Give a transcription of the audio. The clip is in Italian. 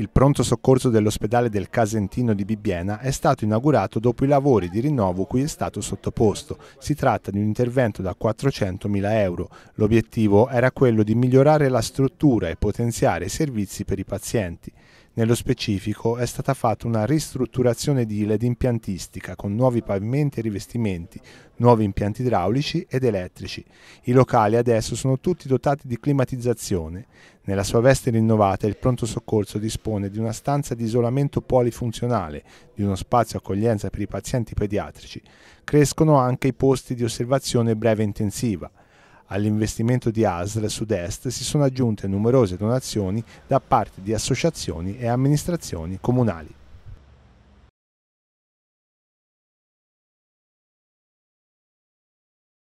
Il pronto soccorso dell'ospedale del Casentino di Bibbiena è stato inaugurato dopo i lavori di rinnovo cui è stato sottoposto. Si tratta di un intervento da 400.000 euro. L'obiettivo era quello di migliorare la struttura e potenziare i servizi per i pazienti. Nello specifico è stata fatta una ristrutturazione edile ed impiantistica con nuovi pavimenti e rivestimenti, nuovi impianti idraulici ed elettrici. I locali adesso sono tutti dotati di climatizzazione. Nella sua veste rinnovata il pronto soccorso dispone di una stanza di isolamento polifunzionale, di uno spazio accoglienza per i pazienti pediatrici. Crescono anche i posti di osservazione breve intensiva. All'investimento di ASL Sud-Est si sono aggiunte numerose donazioni da parte di associazioni e amministrazioni comunali.